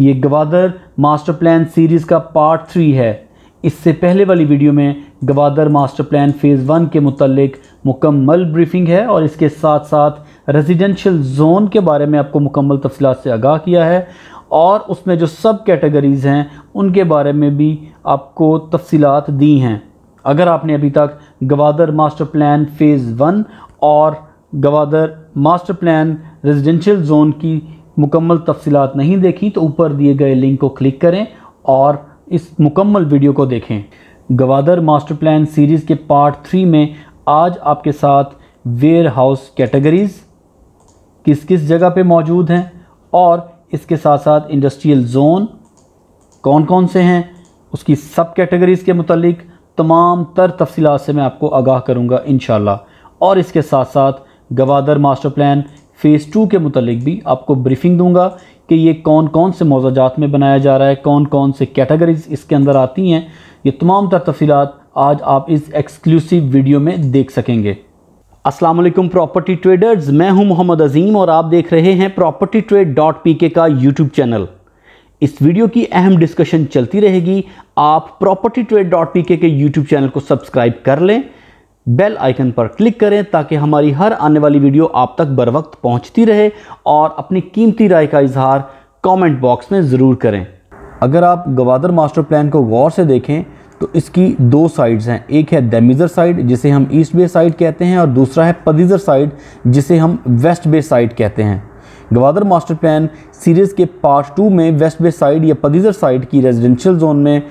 ये Gwadar master plan series का part three है इससे पहले वाली वीडियो में Gwadar master plan phase one के मुतलक मुकम्मल ब्रीफिंग है और इसके साथ साथ रेजिडेंशियल जोन के बारे में आपको मुकम्मल तफसलत से आगाह किया है और उसमें जो सब कैटेगरीज़ हैं उनके बारे में भी आपको तफसीत दी हैं अगर आपने अभी तक Gwadar master plan phase one और Gwadar master plan residential zone की मुकम्मल तफसीत नहीं देखी तो ऊपर दिए गए लिंक को क्लिक करें और इस मुकम्मल वीडियो को देखें गवादर मास्टर प्लान सीरीज़ के पार्ट थ्री में आज आपके साथ वेयर हाउस कैटेगरीज़ किस किस जगह पे मौजूद हैं और इसके साथ साथ इंडस्ट्रियल जोन कौन कौन से हैं उसकी सब कैटेगरीज़ के मतलब तमाम तर तफसीत से मैं आपको आगाह करूँगा इन और इसके साथ साथ Gwadar master plan phase two के मतलब भी आपको ब्रीफिंग दूंगा कि ये कौन कौन से मौजाजात में बनाया जा रहा है कौन कौन से कैटेगरीज इसके अंदर आती हैं ये तमाम तर तफ़ील आज आप इस एक्सक्लूसिव वीडियो में देख सकेंगे असलम प्रॉपर्टी ट्रेडर्स मैं हूं मोहम्मद अजीम और आप देख रहे हैं प्रॉपर्टी ट्रेड डॉट पी के का यूट्यूब चैनल इस वीडियो की अहम डिस्कशन चलती रहेगी आप property trade dot P K YouTube channel को सब्सक्राइब कर लें बेल आइकन पर क्लिक करें ताकि हमारी हर आने वाली वीडियो आप तक बर वक्त पहुँचती रहे और अपनी कीमती राय का इजहार कमेंट बॉक्स में ज़रूर करें अगर आप गवादर मास्टर प्लान को गौर से देखें तो इसकी दो साइड्स हैं एक है दैमिज़र साइड जिसे हम ईस्ट बे साइड कहते हैं और दूसरा है पदीज़र साइड जिसे हम वेस्ट बे साइड कहते हैं गवादर मास्टर प्लान सीरीज़ के पार्ट टू में वेस्ट बे साइड या पदीज़र साइड की रेजिडेंशियल जोन में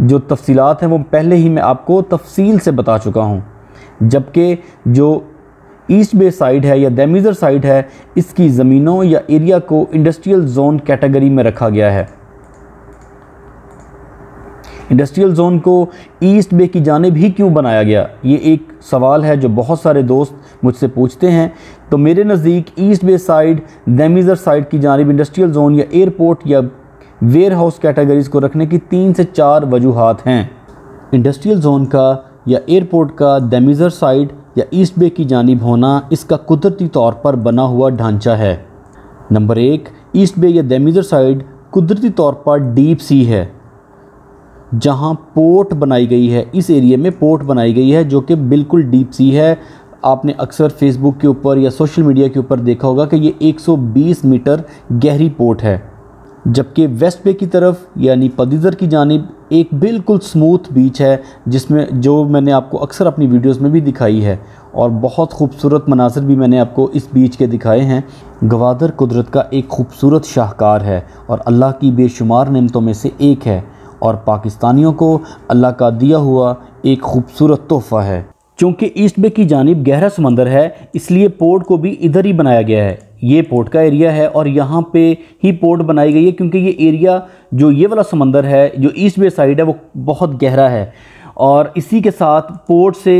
जो तफसीत हैं वो पहले ही मैं आपको तफसील से बता चुका हूँ जबकि जो ईस्ट बे साइड है या दैमीज़र साइड है इसकी ज़मीनों या एरिया को इंडस्ट्रियल जोन कैटेगरी में रखा गया है इंडस्ट्रियल जोन को ईस्ट बे की जानब ही क्यों बनाया गया ये एक सवाल है जो बहुत सारे दोस्त मुझसे पूछते हैं तो मेरे नज़दीक east bay side Demizar side की जानब इंडस्ट्रियल जोन या एयरपोर्ट या वेयर हाउस कैटेगरीज़ को रखने की तीन से चार वजूहत हैं इंडस्ट्रियल जोन का या एयरपोर्ट का दमिज़र साइड या ईस्ट बे की जानब होना इसका कुदरती तौर पर बना हुआ ढांचा है नंबर एक ईस्ट बे या दमिज़र साइड कुदरती तौर पर डीप सी है जहाँ पोर्ट बनाई गई है इस एरिए में पोर्ट बनाई गई है जो कि बिल्कुल डीप सी है आपने अक्सर फेसबुक के ऊपर या सोशल मीडिया के ऊपर देखा होगा कि ये 120 मीटर गहरी पोर्ट है जबकि वेस्ट बे की तरफ यानी पदीदर की जानब एक बिल्कुल स्मूथ बीच है जिसमें जो मैंने आपको अक्सर अपनी वीडियोस में भी दिखाई है और बहुत खूबसूरत मनासर भी मैंने आपको इस बीच के दिखाए हैं गवादर कुदरत का एक खूबसूरत शाहकार है और अल्लाह की बेशुमार नमतों में से एक है और पाकिस्तानियों को अल्लाह का दिया हुआ एक खूबसूरत तोहफ़ा है चूँकि ईस्ट बे की जानब गहरा समंदर है इसलिए पोर्ट को भी इधर ही बनाया गया है ये पोर्ट का एरिया है और यहाँ पे ही पोर्ट बनाई गई है क्योंकि ये एरिया जो ये वाला समंदर है जो ईस्ट बे साइड है वो बहुत गहरा है और इसी के साथ पोर्ट से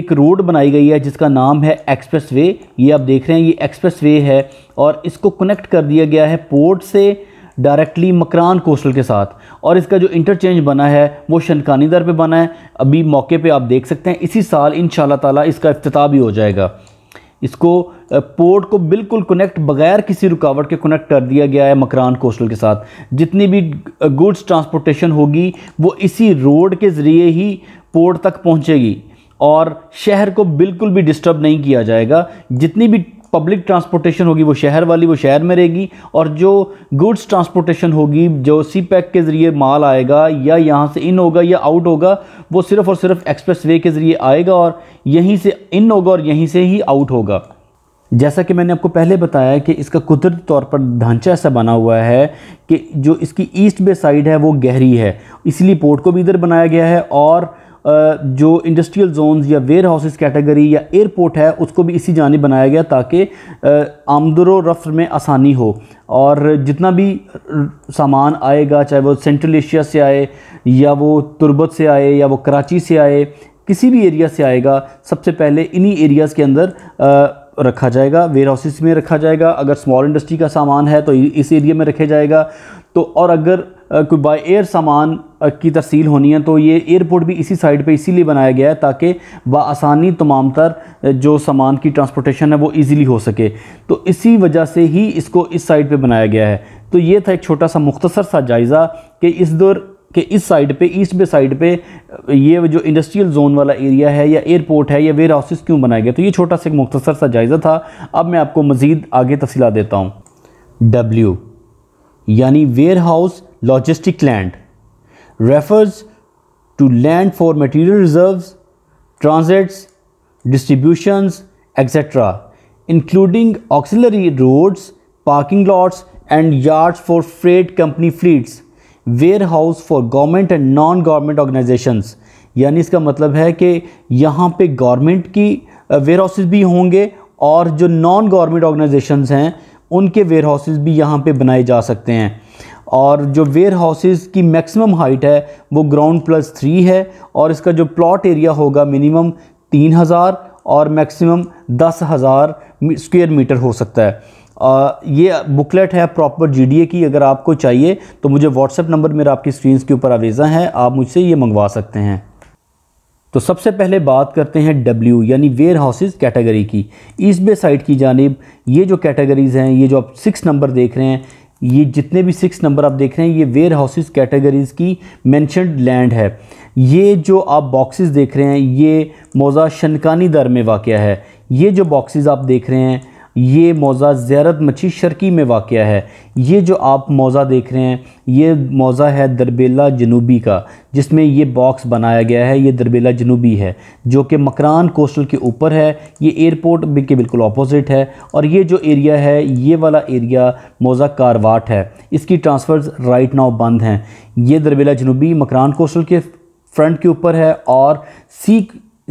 एक रोड बनाई गई है जिसका नाम है एक्सप्रेस वे ये आप देख रहे हैं ये एक्सप्रेस वे है और इसको कनेक्ट कर दिया गया है पोर्ट से डायरेक्टली मकरान कोस्टल के साथ और इसका जो इंटरचेंज बना है वो शनकानी दर पर बना है अभी मौके पर आप देख सकते हैं इसी साल इन ताला इसका अफ्ताह भी हो जाएगा इसको पोर्ट को बिल्कुल कनेक्ट बगैर किसी रुकावट के कनेक्ट कर दिया गया है मकरान कोस्टल के साथ जितनी भी गुड्स ट्रांसपोर्टेशन होगी वो इसी रोड के ज़रिए ही पोर्ट तक पहुंचेगी और शहर को बिल्कुल भी डिस्टर्ब नहीं किया जाएगा जितनी भी पब्लिक ट्रांसपोर्टेशन होगी वो शहर वाली वो शहर में रहेगी और जो गुड्स ट्रांसपोर्टेशन होगी जो सी पैक के ज़रिए माल आएगा या यहाँ से इन होगा या आउट होगा वो सिर्फ़ और सिर्फ एक्सप्रेस वे के ज़रिए आएगा और यहीं से इन होगा और यहीं से ही आउट होगा जैसा कि मैंने आपको पहले बताया कि इसका कुदरती तौर पर ढांचा ऐसा बना हुआ है कि जो इसकी ईस्ट बे साइड है वो गहरी है इसलिए पोर्ट को भी इधर बनाया गया है और जो इंडस्ट्रियल जोन्स या वेयर हाउसेज़ कैटेगरी या एयरपोर्ट है उसको भी इसी जानी बनाया गया ताकि आमदरो रफ्त में आसानी हो और जितना भी सामान आएगा चाहे वो सेंट्रल एशिया से आए या वो तुर्बत से आए या वो कराची से आए किसी भी एरिया से आएगा सबसे पहले इन्हीं एरियाज़ के अंदर आ, रखा जाएगा वेयर हाउसेस में रखा जाएगा अगर स्मॉल इंडस्ट्री का सामान है तो इस एरिया में रखे जाएगा तो और अगर कोई बाय एयर सामान की तरसील होनी है तो ये एयरपोर्ट भी इसी साइड पे इसीलिए बनाया गया है ताकि बसानी तमाम तर जो सामान की ट्रांसपोर्टेशन है वो इजीली हो सके तो इसी वजह से ही इसको इस साइड पे बनाया गया है तो ये था एक छोटा सा मुख्तसर सा जायज़ा कि इस दौर के इस साइड पे ईस्ट बे साइड पे ये जो इंडस्ट्रियल जोन वाला एरिया है या एयरपोर्ट है या वेयर हाउसेस क्यों बनाए गए तो ये छोटा सा एक मुख्तसर सा जायज़ा था अब मैं आपको मज़ीद आगे तफसीला देता हूँ डब्ल्यू यानी warehouse logistic land refers to land for material reserves, transits, distributions, etc., including auxiliary roads, parking lots, and yards for freight company fleets, warehouse for government and non government organizations. यानी इसका मतलब है कि यहाँ पे government की where houses भी होंगे और जो नॉन गवर्नमेंट ऑर्गेनाइजेशंस हैं उनके वेयर हाउसेज भी यहाँ पे बनाए जा सकते हैं और जो वेयर हाउसेज़ की मैक्सिमम हाइट है वो ग्राउंड प्लस थ्री है और इसका जो प्लॉट एरिया होगा मिनिमम तीन हज़ार और मैक्सिमम दस हज़ार स्क्वेयर मीटर हो सकता है आ, ये बुकलेट है प्रॉपर जीडीए की अगर आपको चाहिए तो मुझे व्हाट्सएप नंबर मेरा आपकी स्क्रीन के ऊपर आवेज़ा है आप मुझसे ये मंगवा सकते हैं तो सबसे पहले बात करते हैं डब्ल्यू यानी वेयर हाउसेज़ कैटेगरी की इस बे साइड की जानब ये जो कैटेगरीज़ हैं ये जो आप सिक्स नंबर देख रहे हैं ये जितने भी सिक्स नंबर आप देख रहे हैं ये वेयर हाउसेज कैटेगरीज की मैंशनड लैंड है ये जो आप बॉक्सेस देख रहे हैं ये मौजा शनकानी दर में वाक़ है ये जो बॉक्सेस आप देख रहे हैं ये मौज़ा ज़्यारत मछी शर्की में वाक़ है ये जो आप मौज़ा देख रहे हैं ये मौज़ा है दरबेला जनूबी का जिसमें ये बॉक्स बनाया गया है ये दरबेला जनूबी है जो कि मकरान कोस्टल के ऊपर है ये एयरपोर्ट के बिल्कुल अपोजिट है और ये जो एरिया है ये वाला एरिया मौज़ा कारवाट है इसकी ट्रांसफ़र्स राइट नाव बंद हैं ये दरबेला जनूबी मकरान कोस्टल के फ्रंट के ऊपर है और सी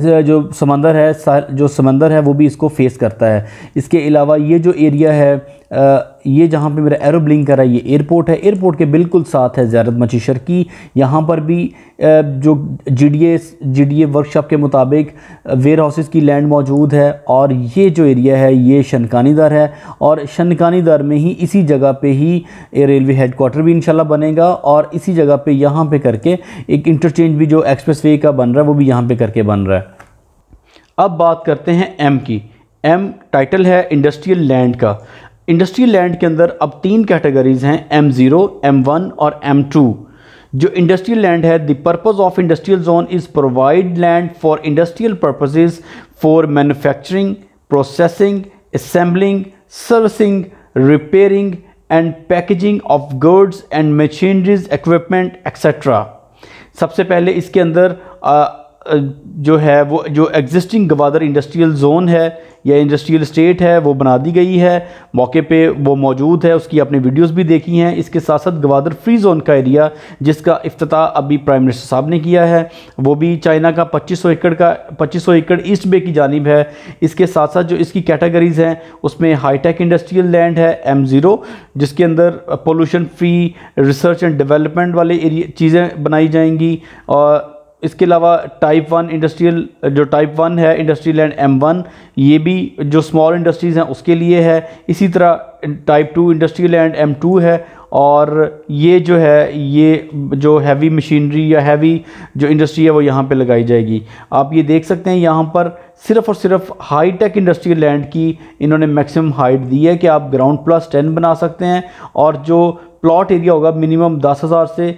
जो समंदर है जो समंदर है वो भी इसको फेस करता है इसके अलावा ये जो एरिया है ये जहाँ पे मेरा एरो ब्लिंक कर रहा है ये एयरपोर्ट है एयरपोर्ट के बिल्कुल साथ है ज्यारत मची शर्की यहाँ पर भी जो G D A G D A workshop के मुताबिक वेयर हाउसेस की लैंड मौजूद है और ये जो एरिया है ये शनकानी दर है और शनकानी दर में ही इसी जगह पे ही रेलवे हेड क्वार्टर भी इनशाला बनेगा और इसी जगह पे यहाँ पे करके एक इंटरचेंज भी जो एक्सप्रेस वे का बन रहा है वो भी यहाँ पर करके बन रहा है अब बात करते हैं एम की एम टाइटल है इंडस्ट्रियल लैंड का इंडस्ट्रियल लैंड के अंदर अब तीन कैटेगरीज हैं एम ज़ीरो एम वन और एम टू जो इंडस्ट्रियल लैंड है the purpose of industrial zone is provide land for industrial purposes for manufacturing processing assembling servicing repairing and packaging of goods and machineries equipment etcetera सबसे पहले इसके अंदर जो है वो जो एग्जिस्टिंग गवादर इंडस्ट्रियल जोन है या इंडस्ट्रियल स्टेट है वो बना दी गई है मौके पे वो मौजूद है उसकी आपने वीडियोस भी देखी हैं इसके साथ साथ गवादर फ्री जोन का एरिया जिसका अफ्ताह अभी प्राइम मिनिस्टर साहब ने किया है वो भी चाइना का 2500 एकड़ का 2500 एकड़ ईस्ट बे की जानब है इसके साथ साथ जो इसकी कैटेगरीज़ हैं उसमें हाईटेक इंडस्ट्रियल लैंड है एम ज़ीरो जिसके अंदर pollution free research and development वाले चीज़ें बनाई जाएंगी और इसके अलावा टाइप वन इंडस्ट्रियल जो टाइप वन है इंडस्ट्रियल एंड एम वन ये भी जो स्मॉल इंडस्ट्रीज़ हैं उसके लिए है इसी तरह type two industrial and M two है और ये जो है ये जो हैवी मशीनरी या हैवी जो इंडस्ट्री है वो यहाँ पे लगाई जाएगी आप ये देख सकते हैं यहाँ पर सिर्फ और सिर्फ हाई टेक इंडस्ट्रियल लैंड की इन्होंने मैक्सिमम हाइट दी है कि आप ग्राउंड प्लस टेन बना सकते हैं और जो प्लॉट एरिया होगा मिनिमम दस हज़ार से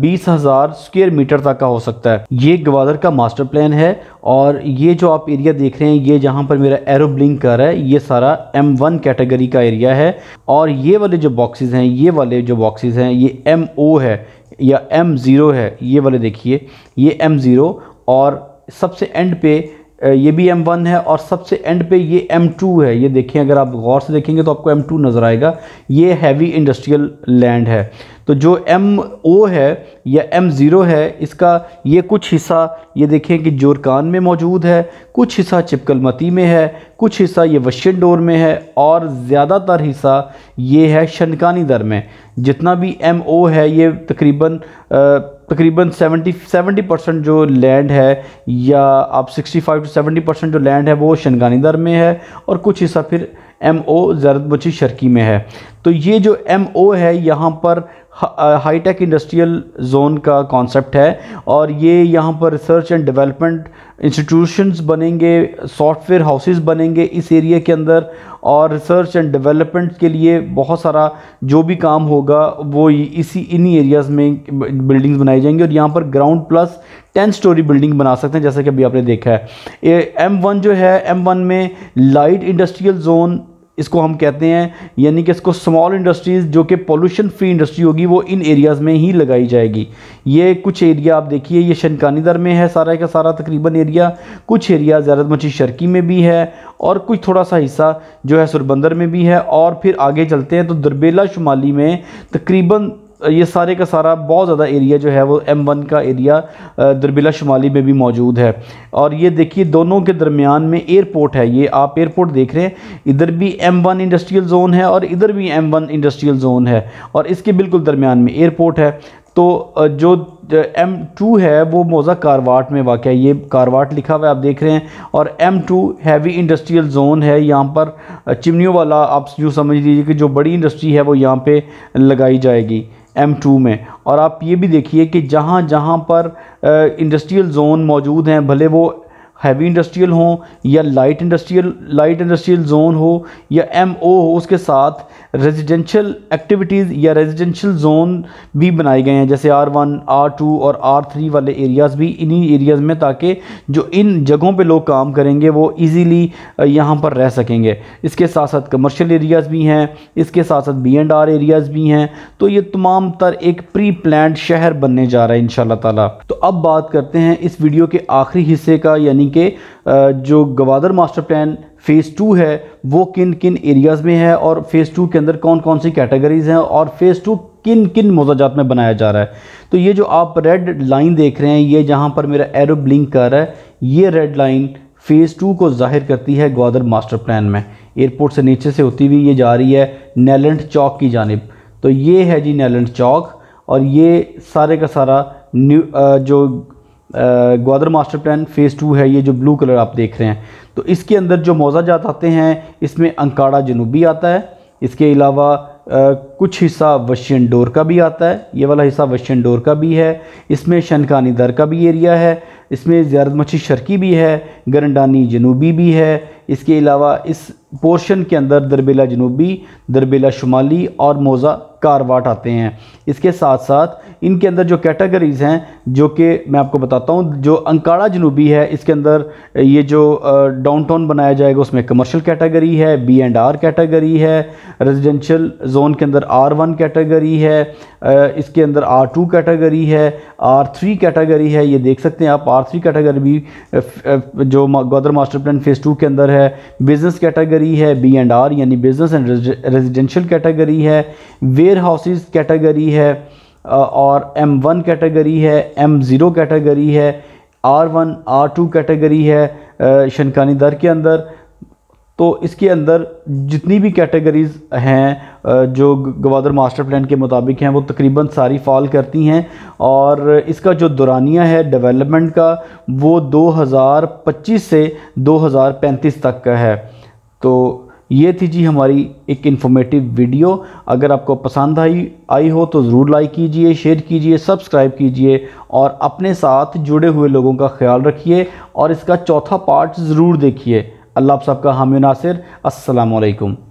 बीस हज़ार स्क्वेयर मीटर तक का हो सकता है ये ग्वादर का मास्टर प्लान है और ये जो आप एरिया देख रहे हैं ये जहाँ पर मेरा एरो ब्लिंक कर रहा है ये सारा एम वन कैटेगरी का एरिया है और ये वाले जो बॉक्सेस हैं ये वाले जो बॉक्सेस हैं ये एम ओ है या एम ज़ीरो है ये वाले देखिए ये एम ज़ीरो और सबसे एंड पे ये भी M1 है और सबसे एंड पे ये M2 है ये देखें अगर आप गौर से देखेंगे तो आपको M2 नज़र आएगा ये हैवी इंडस्ट्रियल लैंड है तो जो एम ओ है या एम ज़ीरो है इसका ये कुछ हिस्सा ये देखें कि जोरकान में मौजूद है कुछ हिस्सा चिपकलमती में है कुछ हिस्सा ये वशन डोर में है और ज़्यादातर हिस्सा ये है शनकानी दर में जितना भी एम ओ है ये तकरीबन तकरीबन 70 सेवेंटी परसेंट जो लैंड है या आप 65 टू सेवेंटी परसेंट जो लैंड है वो शनकानी दर में है और कुछ हिस्सा फिर एम ओ जरदमची शर्की में है तो ये जो एम ओ है यहाँ पर हाई टेक इंडस्ट्रियल जोन का कॉन्सेप्ट है और ये यहाँ पर रिसर्च एंड डेवलपमेंट इंस्टीट्यूशंस बनेंगे सॉफ्टवेयर हाउसेस बनेंगे इस एरिया के अंदर और रिसर्च एंड डेवलपमेंट के लिए बहुत सारा जो भी काम होगा वो इसी इन्हीं एरियाज़ में बिल्डिंग्स बनाई जाएंगी और यहाँ पर ground plus ten storey building बना सकते हैं जैसा कि अभी आपने देखा है एम वन जो है एम वन में लाइट इंडस्ट्रियल जोन इसको हम कहते हैं यानी कि इसको स्मॉल इंडस्ट्रीज़ जो कि पोल्यूशन फ्री इंडस्ट्री होगी वो इन एरियाज़ में ही लगाई जाएगी ये कुछ एरिया आप देखिए ये शनकानीदर में है सारा का सारा तकरीबन एरिया कुछ एरिया ज़्यादा मछली शर्की में भी है और कुछ थोड़ा सा हिस्सा जो है सुरबंदर में भी है और फिर आगे चलते हैं तो दरबेला शुमाली में तकरीबन ये सारे का सारा बहुत ज़्यादा एरिया जो है वो एम वन का एरिया दरबिला शुमाली में भी मौजूद है और ये देखिए दोनों के दरमियान में एयरपोर्ट है ये आप एयरपोर्ट देख रहे हैं इधर भी एम वन इंडस्ट्रियल जोन है और इधर भी एम वन इंडस्ट्रियल जोन है और इसके बिल्कुल दरमियान में एयरपोर्ट है तो जो एम टू है वो मौजा कारवाट में वाक़ है ये कारवाट लिखा हुआ है आप देख रहे हैं और M two heavy industrial zone है यहाँ पर चिमनियों वाला आप यूँ समझ लीजिए कि जो बड़ी इंडस्ट्री है वो यहाँ पे लगाई जाएगी एम टू में और आप ये भी देखिए कि जहाँ जहाँ पर इंडस्ट्रियल जोन मौजूद हैं भले वो हैवी इंडस्ट्रियल हों या light industrial light industrial zone हो या एमओ हो उसके साथ रेजिडेंशियल एक्टिविटीज़ या रेजिडेंशियल जोन भी बनाए गए हैं जैसे आर वन आर टू और आर थ्री वाले एरियाज़ भी इन्हीं एरियाज़ में ताकि जो इन जगहों पे लोग काम करेंगे वो इजीली यहाँ पर रह सकेंगे इसके साथ साथ कमर्शियल एरियाज़ भी हैं इसके साथ साथ बी एंड आर एरियाज़ भी हैं तो ये तमाम तर एक प्री प्लान शहर बनने जा रहा है इन शाह तो अब बात करते हैं इस वीडियो के आखिरी हिस्से का यानी यानी कि जो Gwadar master plan phase two है वो किन किन एरियाज़ में है और फ़ेज़ टू के अंदर कौन कौन सी कैटेगरीज़ हैं और फ़ेज़ टू किन किन मौजात में बनाया जा रहा है तो ये जो आप रेड लाइन देख रहे हैं ये जहाँ पर मेरा एरो ब्लिंक कर रहा है ये रेड लाइन फ़ेज़ टू को जाहिर करती है ग्वादर मास्टर प्लान में एयरपोर्ट से नीचे से होती हुई ये जा रही है नैलंड चौक की जानब तो ये है जी नैलेंड चौक और ये सारे का सारा न्यू जो Gwadar master plan phase two है ये जो ब्लू कलर आप देख रहे हैं तो इसके अंदर जो जात आते हैं इसमें अंकाड़ा जनूबी आता है इसके अलावा कुछ हिस्सा वशियन डोर का भी आता है ये वाला हिस्सा वशियन डोर का भी है इसमें शनकानी दर का भी एरिया है इसमें ज्यारत मछी शर्की भी है गरंडानी जनूबी भी है इसके अलावा इस पोर्शन के अंदर दरबेला जनूबी दरबेला शुमाली और मोज़ा कारवाट आते हैं इसके साथ साथ इनके अंदर जो कैटेगरीज़ हैं जो कि मैं आपको बताता हूँ जो अंकाड़ा जनूबी है इसके अंदर ये जो डाउनटाउन बनाया जाएगा उसमें कमर्शियल कैटेगरी है बी एंड आर कैटेगरी है रेजिडेंशियल जोन के अंदर आर वन कैटेगरी है इसके अंदर आर टू कैटेगरी है आर थ्री कैटेगरी है ये देख सकते हैं आप आर थ्री कैटेगरी भी जो Gwadar master plan phase two के अंदर है है बिज़नेस कैटेगरी है बी एंड आर यानी बिज़नेस एंड रेजिडेंशियल कैटेगरी है वेयर हाउसेज कैटेगरी है और एम वन कैटेगरी है एम ज़ीरो कैटेगरी है R one R two category है शनकानी दर के अंदर तो इसके अंदर जितनी भी कैटेगरीज़ हैं जो गवादर मास्टर प्लान के मुताबिक हैं वो तकरीबन सारी फॉल करती हैं और इसका जो दुरानिया है डेवलपमेंट का वो 2025 से 2035 तक का है तो ये थी जी हमारी एक इन्फॉर्मेटिव वीडियो अगर आपको पसंद आई आई हो तो ज़रूर लाइक कीजिए शेयर कीजिए सब्सक्राइब कीजिए और अपने साथ जुड़े हुए लोगों का ख्याल रखिए और इसका चौथा पार्ट ज़रूर देखिए अल्लाह आप सबका हामिनासर नासिर असलकुम